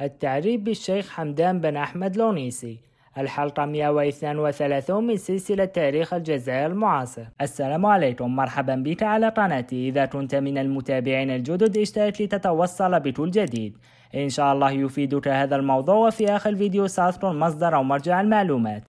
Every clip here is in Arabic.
التعريب بالشيخ حمدان بن أحمد لونيسي الحلقة 132 من سلسلة تاريخ الجزائر المعاصر السلام عليكم مرحبا بك على قناتي إذا كنت من المتابعين الجدد اشترك لتتوصل بكل جديد إن شاء الله يفيدك هذا الموضوع وفي آخر الفيديو سأذكر مصدر أو مرجع المعلومات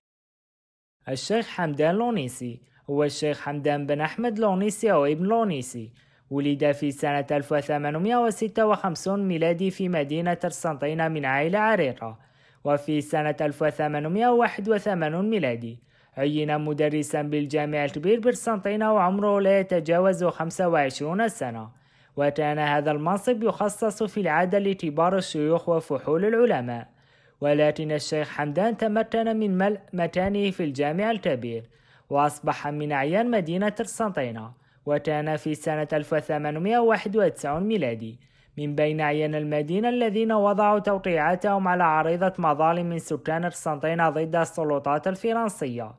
الشيخ حمدان لونيسي هو الشيخ حمدان بن أحمد لونيسي أو ابن لونيسي ولد في سنة 1856 ميلادي في مدينة قسنطينة من عائلة عريقة وفي سنة 1881 ميلادي عين مدرسا بالجامع الكبير بقسنطينة وعمره لا يتجاوز 25 سنة وكان هذا المنصب يخصص في العادة لكبار الشيوخ وفحول العلماء ولكن الشيخ حمدان تمكن من ملء مكانه في الجامع الكبير وأصبح من أعيان مدينة قسنطينة وكان في سنة 1891 ميلادي من بين أعيان المدينة الذين وضعوا توقيعاتهم على عريضة مظالم من سكان قسنطينة ضد السلطات الفرنسية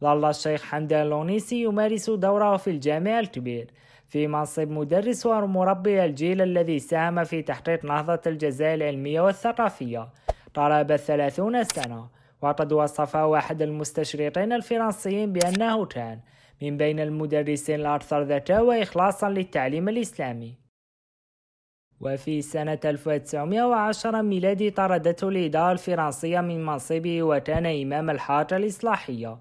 ظل الشيخ حمدان لونيسي يمارس دوره في الجامع الكبير في منصب مدرس ومربي الجيل الذي ساهم في تحقيق نهضة الجزائر العلمية والثقافية قرابة الثلاثون سنة وقد وصفه أحد المستشرقين الفرنسيين بأنه كان من بين المدرسين الأكثر ذكاء وإخلاصا للتعليم الإسلامي وفي سنة 1910 ميلادي طردته الإدارة الفرنسية من منصبه وكان إمام الحركة الإصلاحية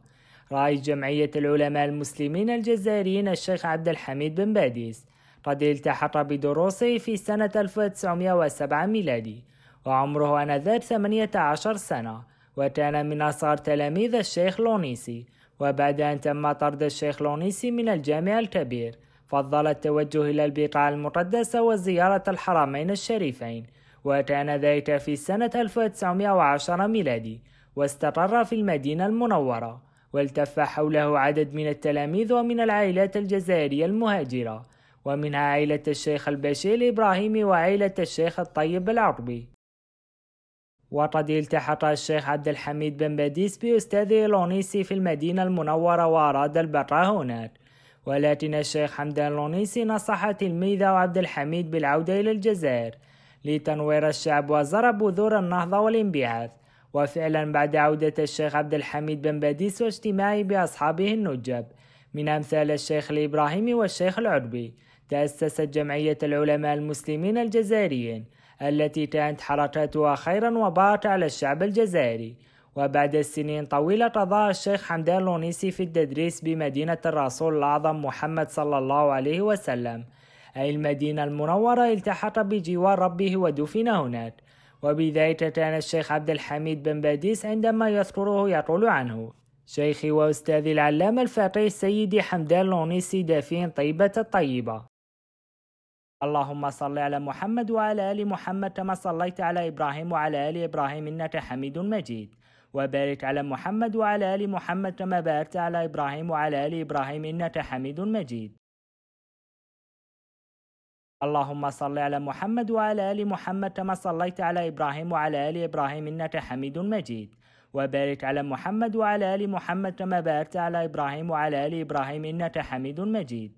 رئيس جمعية العلماء المسلمين الجزائريين الشيخ عبد الحميد بن باديس قد التحق بدروسه في سنة 1907 ميلادي وعمره آنذاك 18 سنة وكان من أصغر تلاميذ الشيخ لونيسي وبعد أن تم طرد الشيخ لونيسي من الجامع الكبير فضل التوجه إلى البقاع المقدسة وزيارة الحرمين الشريفين وكان ذلك في سنة 1910 ميلادي واستقر في المدينة المنورة والتف حوله عدد من التلاميذ ومن العائلات الجزائرية المهاجرة ومنها عائلة الشيخ البشير الإبراهيمي وعائلة الشيخ الطيب العربي وقد التحق الشيخ عبد الحميد بن باديس بأستاذه لونيسي في المدينة المنورة وأراد البقاء هناك ولكن الشيخ حمدان لونيسي نصح تلميذه عبد الحميد بالعودة إلى الجزائر لتنوير الشعب وزر بذور النهضة والانبعاث وفعلا بعد عودة الشيخ عبد الحميد بن باديس واجتماعه بأصحابه النجب من أمثال الشيخ الإبراهيمي والشيخ العربي تأسست جمعية العلماء المسلمين الجزائريين التي كانت حركتها خيرا وبركة على الشعب الجزائري وبعد السنين طويلة تظاهر الشيخ حمدان لونيسي في التدريس بمدينة الرسول الأعظم محمد صلى الله عليه وسلم أي المدينة المنورة التحق بجوار ربه ودفن هناك وبذلك كان الشيخ عبد الحميد بن باديس عندما يذكره يقول عنه شيخي وأستاذي العلامة الفقيه سيدي حمدان لونيسي دافين طيبة الطيبة اللهم صل على محمد وعلى ال محمد كما صليت على ابراهيم وعلى ال ابراهيم انك حميد مجيد وبارك على محمد وعلى ال محمد كما باركت على ابراهيم وعلى ال ابراهيم انك حميد مجيد اللهم صل على محمد وعلى ال محمد كما صليت على ابراهيم وعلى ال ابراهيم انك حميد مجيد وبارك على محمد وعلى ال محمد كما باركت على ابراهيم وعلى ال ابراهيم انك حميد مجيد